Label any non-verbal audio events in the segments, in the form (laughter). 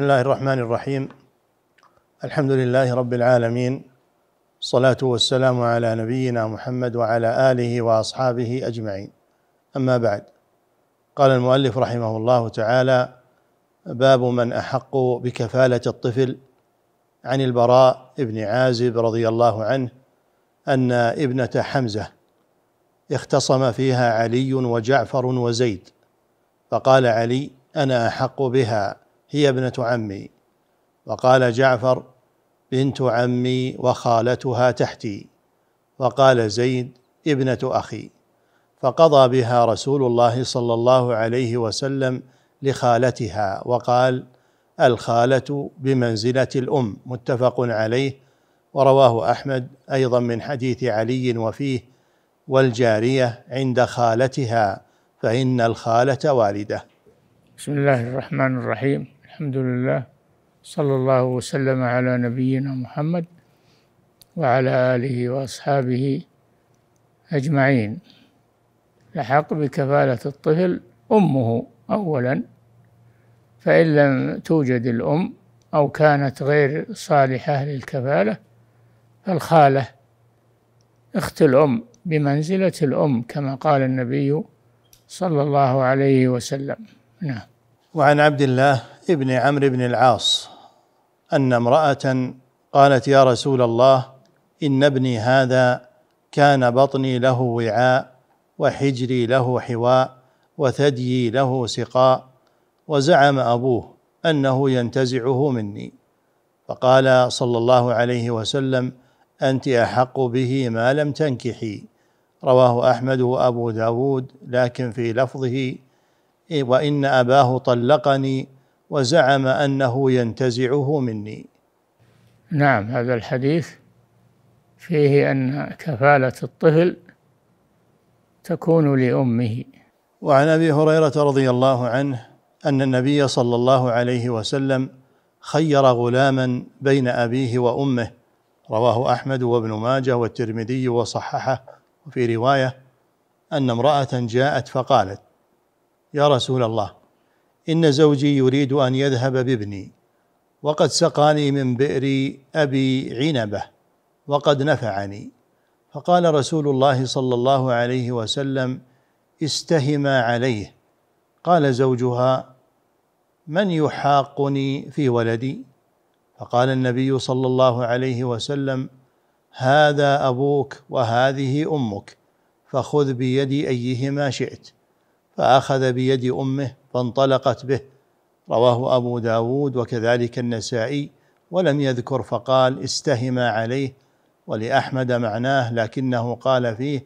بسم الله الرحمن الرحيم الحمد لله رب العالمين الصلاة والسلام على نبينا محمد وعلى آله وأصحابه أجمعين أما بعد قال المؤلف رحمه الله تعالى باب من أحق بكفالة الطفل عن البراء بن عازب رضي الله عنه أن ابنة حمزة اختصم فيها علي وجعفر وزيد فقال علي أنا أحق بها هي ابنة عمي وقال جعفر بنت عمي وخالتها تحتي وقال زيد ابنة أخي فقضى بها رسول الله صلى الله عليه وسلم لخالتها وقال الخالة بمنزلة الأم متفق عليه ورواه أحمد أيضا من حديث علي وفيه والجارية عند خالتها فإن الخالة والدة بسم الله الرحمن الرحيم الحمد لله صلى الله وسلم على نبينا محمد وعلى آله وأصحابه أجمعين لحق بكفالة الطفل أمه أولا فإن لم توجد الأم أو كانت غير صالحة للكفالة فالخالة أخت الأم بمنزلة الأم كما قال النبي صلى الله عليه وسلم نعم وعن عبد الله ابن عمرو بن العاص ان امراه قالت يا رسول الله ان ابني هذا كان بطني له وعاء وحجري له حواء وثديي له سقاء وزعم ابوه انه ينتزعه مني فقال صلى الله عليه وسلم انت احق به ما لم تنكحي رواه احمد وابو داود لكن في لفظه وان اباه طلقني وزعم انه ينتزعه مني نعم هذا الحديث فيه ان كفاله الطفل تكون لامه وعن ابي هريره رضي الله عنه ان النبي صلى الله عليه وسلم خير غلاما بين ابيه وامه رواه احمد وابن ماجه والترمذي وصححه وفي روايه ان امراه جاءت فقالت يا رسول الله إن زوجي يريد أن يذهب بابني وقد سقاني من بئر أبي عنبة وقد نفعني فقال رسول الله صلى الله عليه وسلم استهما عليه قال زوجها من يحاقني في ولدي فقال النبي صلى الله عليه وسلم هذا ابوك وهذه امك فخذ بيد ايهما شئت فاخذ بيد امه فانطلقت به رواه أبو داود وكذلك النسائي ولم يذكر فقال استهما عليه ولأحمد معناه لكنه قال فيه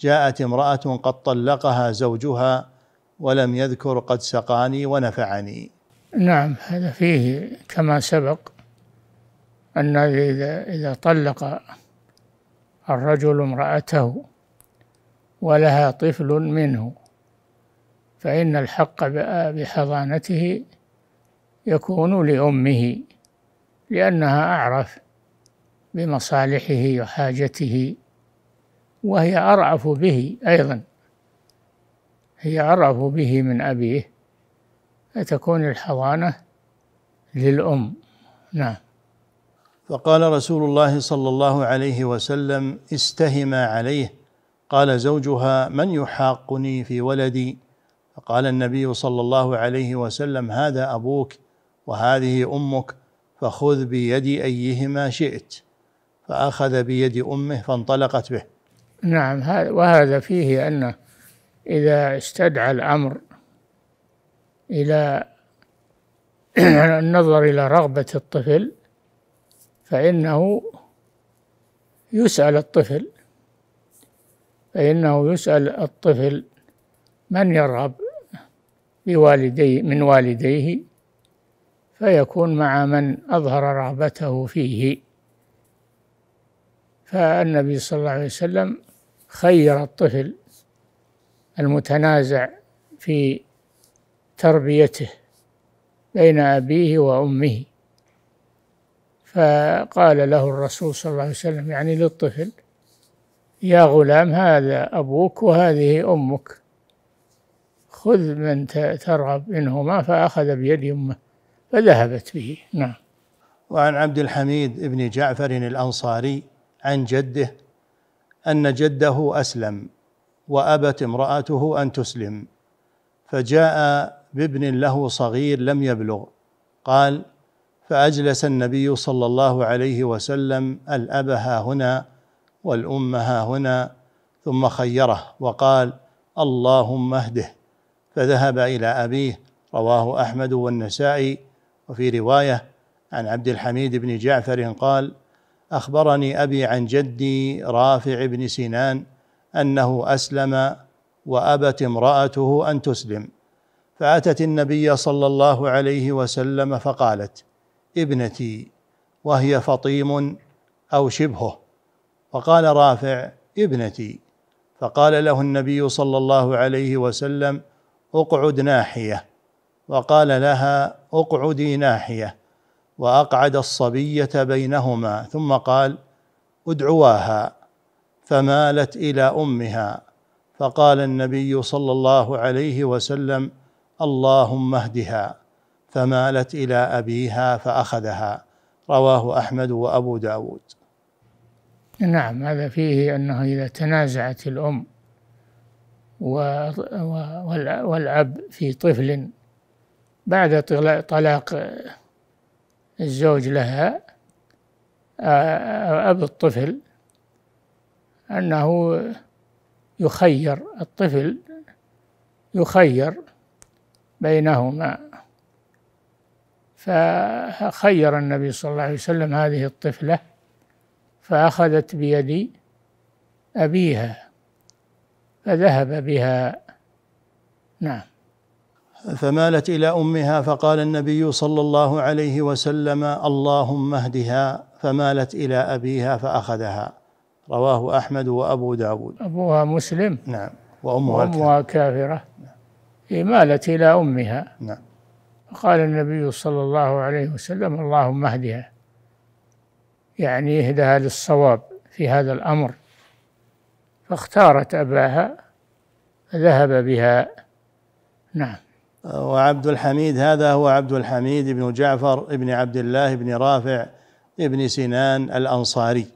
جاءت امرأة قد طلقها زوجها ولم يذكر قد سقاني ونفعني نعم هذا فيه كما سبق أن إذا إذا طلق الرجل امرأته ولها طفل منه فإن الحق بحضانته يكون لأمه لأنها أعرف بمصالحه وحاجته وهي أرعف به أيضا هي أرعف به من أبيه فتكون الحضانة للأم نعم فقال رسول الله صلى الله عليه وسلم استهما عليه قال زوجها من يحاقني في ولدي قال النبي صلى الله عليه وسلم هذا ابوك وهذه امك فخذ بيد ايهما شئت فاخذ بيد امه فانطلقت به نعم وهذا فيه ان اذا استدعى الامر الى (clears throat) النظر الى رغبه الطفل فانه يسال الطفل فانه يسال الطفل من يرغب لوالدي من والديه فيكون مع من أظهر رغبته فيه فالنبي صلى الله عليه وسلم خير الطفل المتنازع في تربيته بين أبيه وأمه فقال له الرسول صلى الله عليه وسلم يعني للطفل يا غلام هذا أبوك وهذه أمك خذ من ترغب منهما فأخذ بيد أمه فذهبت به نعم وعن عبد الحميد بن جعفر الأنصاري عن جده أن جده أسلم وأبت امرأته أن تسلم فجاء بابن له صغير لم يبلغ قال فأجلس النبي صلى الله عليه وسلم الأب ها هنا والأم ها هنا ثم خيره وقال اللهم اهده فذهب إلى أبيه رواه أحمد والنسائي وفي رواية عن عبد الحميد بن جعفر قال أخبرني أبي عن جدي رافع بن سنان أنه أسلم وأبت امرأته أن تسلم فأتت النبي صلى الله عليه وسلم فقالت ابنتي وهي فطيم أو شبهه فقال رافع ابنتي فقال له النبي صلى الله عليه وسلم اقعد ناحيه وقال لها اقعدي ناحيه واقعد الصبيه بينهما ثم قال ادعواها فمالت الى امها فقال النبي صلى الله عليه وسلم اللهم اهدها فمالت الى ابيها فاخذها رواه احمد وابو داود نعم هذا فيه انه اذا تنازعت الام والأب في طفل بعد طلاق الزوج لها أب الطفل أنه يخير الطفل يخير بينهما فخير النبي صلى الله عليه وسلم هذه الطفلة فأخذت بيد أبيها فذهب بها نعم فمالت الى امها فقال النبي صلى الله عليه وسلم اللهم اهدها فمالت الى ابيها فاخذها رواه احمد وابو داود ابوها مسلم نعم وامها, وأمها نعم. كافره نعم. مالت الى امها نعم فقال النبي صلى الله عليه وسلم اللهم اهدها يعني اهدها للصواب في هذا الامر فاختارت أباها ذهب بها نعم وعبد الحميد هذا هو عبد الحميد بن جعفر بن عبد الله بن رافع بن سنان الأنصاري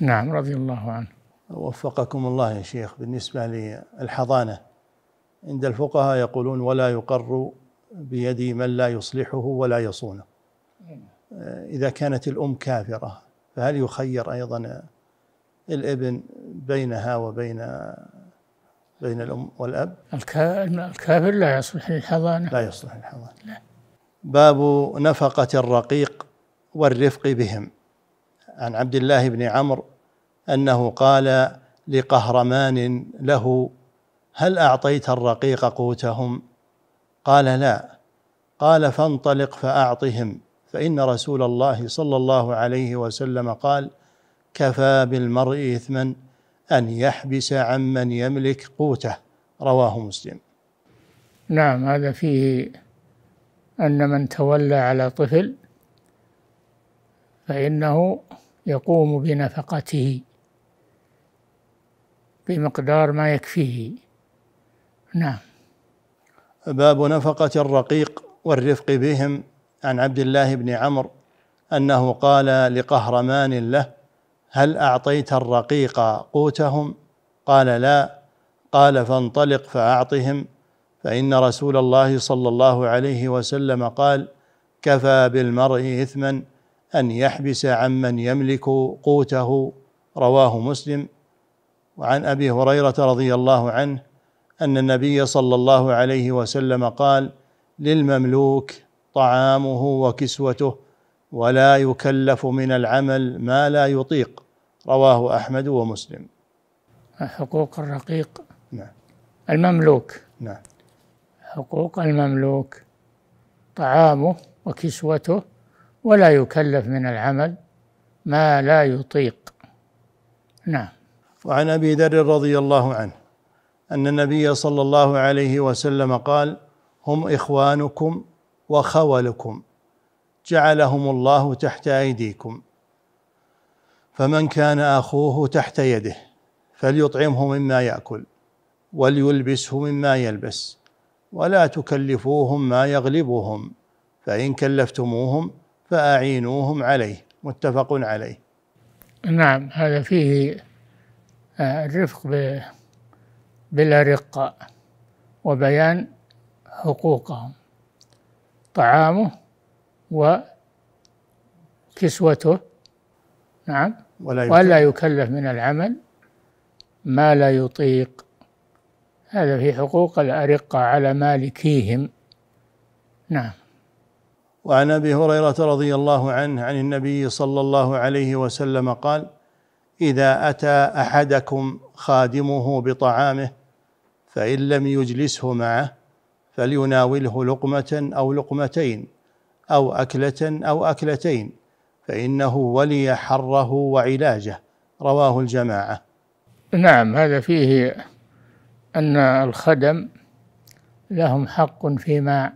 نعم رضي الله عنه وفقكم الله يا شيخ بالنسبة للحضانة عند الفقهاء يقولون ولا يقر بيد من لا يصلحه ولا يصونه إذا كانت الأم كافرة فهل يخير أيضا الابن بينها وبين بين الأم والأب الكافر لا يصلح للحضانة لا يصلح للحضانة باب نفقة الرقيق والرفق بهم عن عبد الله بن عمرو أنه قال لقهرمان له هل أعطيت الرقيق قوتهم قال لا قال فانطلق فأعطهم فإن رسول الله صلى الله عليه وسلم قال كفى بالمرء إثما أن يحبس عمن يملك قوته رواه مسلم نعم هذا فيه أن من تولى على طفل فإنه يقوم بنفقته بمقدار ما يكفيه نعم باب نفقة الرقيق والرفق بهم عن عبد الله بن عمرو أنه قال لقهرمان له هل أعطيت الرقيق قوتهم قال لا قال فانطلق فأعطهم فإن رسول الله صلى الله عليه وسلم قال كفى بالمرء إثما أن يحبس عمن يملك قوته رواه مسلم وعن أبي هريرة رضي الله عنه أن النبي صلى الله عليه وسلم قال للمملوك طعامه وكسوته ولا يكلف من العمل ما لا يطيق رواه أحمد ومسلم حقوق الرقيق نعم المملوك نعم حقوق المملوك طعامه وكسوته ولا يكلف من العمل ما لا يطيق نعم وعن ابي ذر رضي الله عنه ان النبي صلى الله عليه وسلم قال هم اخوانكم وخولكم جعلهم الله تحت ايديكم فمن كان اخوه تحت يده فليطعمه مما ياكل وليلبسه مما يلبس ولا تكلفوهم ما يغلبهم فان كلفتموهم فاعينوهم عليه متفق عليه نعم هذا فيه آه، الرفق بالارقاء وبيان حقوقهم طعامه وكسوته نعم ولا يكلف. ولا يكلف من العمل ما لا يطيق هذا في حقوق الأرقة على مالكيهم نعم وعن ابي هريره رضي الله عنه عن النبي صلى الله عليه وسلم قال اذا اتى احدكم خادمه بطعامه فان لم يجلسه معه فليناوله لقمه او لقمتين أو أكلة أو أكلتين فإنه ولي حره وعلاجه رواه الجماعة نعم هذا فيه أن الخدم لهم حق فيما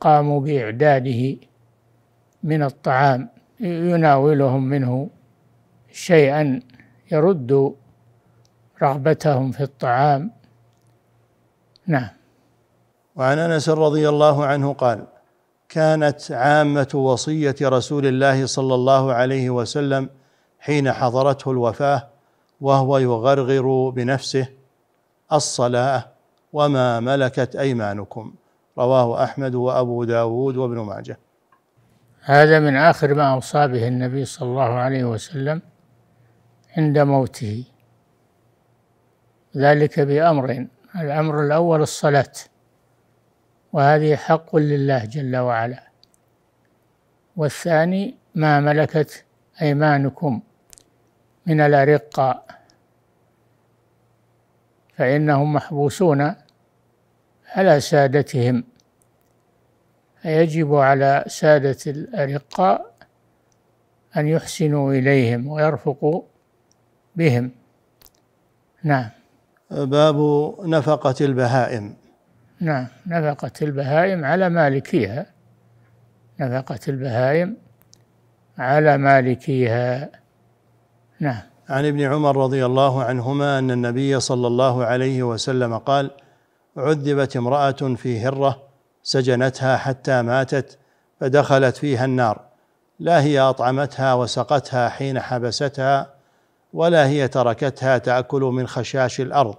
قاموا بإعداده من الطعام يناولهم منه شيئا يرد رغبتهم في الطعام نعم وعن انس رضي الله عنه قال كانت عامه وصيه رسول الله صلى الله عليه وسلم حين حضرته الوفاه وهو يغرغر بنفسه الصلاه وما ملكت ايمانكم رواه احمد وابو داود وابن ماجه هذا من اخر ما اوصى به النبي صلى الله عليه وسلم عند موته ذلك بأمر الامر الاول الصلاه وهذه حق لله جل وعلا والثاني ما ملكت أيمانكم من الأرقاء فإنهم محبوسون على سادتهم فيجب على سادة الأرقاء أن يحسنوا إليهم ويرفقوا بهم نعم باب نفقة البهائم نعم نفقة البهائم على مالكيها نفقة البهائم على مالكيها نعم عن ابن عمر رضي الله عنهما أن النبي صلى الله عليه وسلم قال عذبت امرأة في هرة سجنتها حتى ماتت فدخلت فيها النار لا هي أطعمتها وسقتها حين حبستها ولا هي تركتها تأكل من خشاش الأرض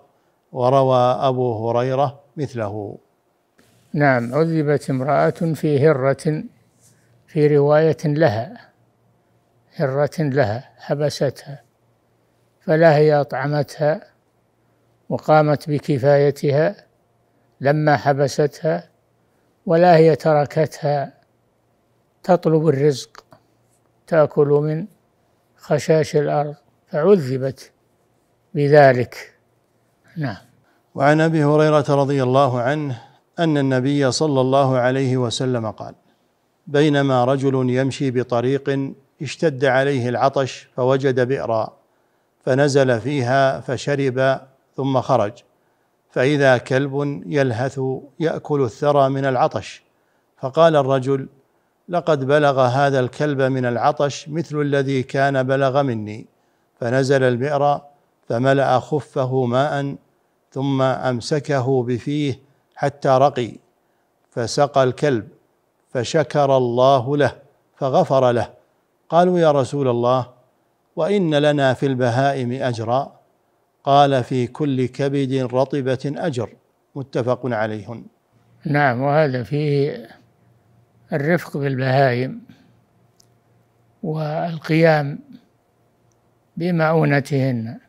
وروى أبو هريرة مثله نعم عذبت امرأة في هرة في رواية لها هرة لها حبستها فلا هي أطعمتها وقامت بكفايتها لما حبستها ولا هي تركتها تطلب الرزق تأكل من خشاش الأرض فعذبت بذلك نعم وعن ابي هريره رضي الله عنه ان النبي صلى الله عليه وسلم قال بينما رجل يمشي بطريق اشتد عليه العطش فوجد بئرا فنزل فيها فشرب ثم خرج فاذا كلب يلهث ياكل الثرى من العطش فقال الرجل لقد بلغ هذا الكلب من العطش مثل الذي كان بلغ مني فنزل البئر فملا خفه ماء ثم امسكه بفيه حتى رقي فسقى الكلب فشكر الله له فغفر له قالوا يا رسول الله وان لنا في البهائم اجرا قال في كل كبد رطبه اجر متفق عليهن نعم وهذا فيه الرفق بالبهائم والقيام بمعونتهن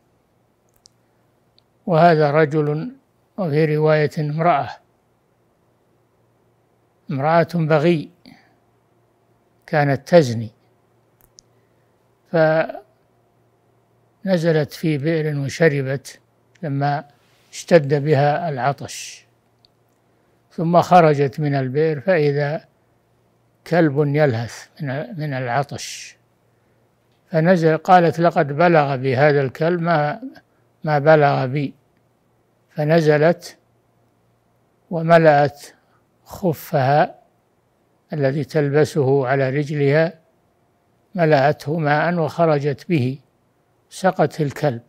وهذا رجل وفي رواية امرأة امرأة بغي كانت تزني فنزلت في بئر وشربت لما اشتد بها العطش ثم خرجت من البئر فإذا كلب يلهث من العطش فنزل قالت لقد بلغ بهذا الكلب ما ما بلغ بي فنزلت وملأت خفها الذي تلبسه على رجلها ملأته ماء وخرجت به سقت الكلب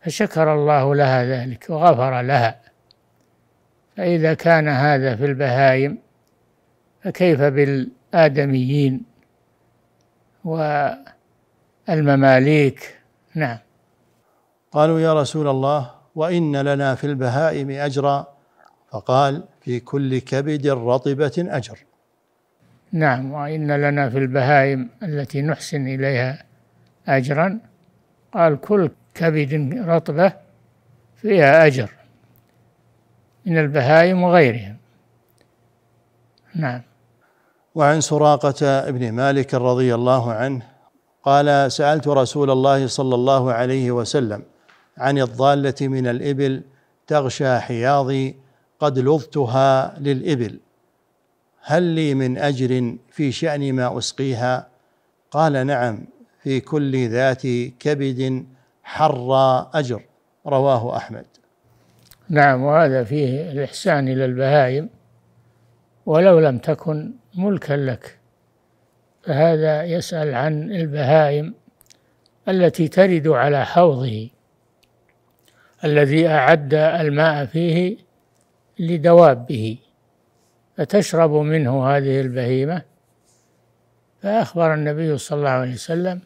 فشكر الله لها ذلك وغفر لها فإذا كان هذا في البهايم فكيف بالآدميين والمماليك نعم قالوا يا رسول الله وإن لنا في البهائم أجرا فقال في كل كبد رطبة أجر نعم وإن لنا في البهائم التي نحسن إليها أجرا قال كل كبد رطبة فيها أجر من البهائم وغيرهم نعم وعن سراقة بن مالك رضي الله عنه قال سألت رسول الله صلى الله عليه وسلم عن الضالة من الإبل تغشى حياضي قد لظتها للإبل هل لي من أجر في شأن ما أسقيها قال نعم في كل ذات كبد حر أجر رواه أحمد نعم وهذا فيه الإحسان إلى البهائم ولو لم تكن ملكا لك فهذا يسأل عن البهائم التي ترد على حوضه الذي أعد الماء فيه لدوابه فتشرب منه هذه البهيمة فأخبر النبي صلى الله عليه وسلم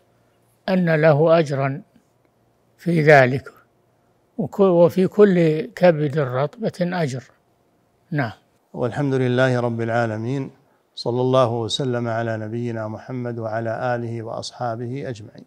أن له أجرا في ذلك وفي كل كبد رطبة أجر نعم والحمد لله رب العالمين صلى الله وسلم على نبينا محمد وعلى آله وأصحابه أجمعين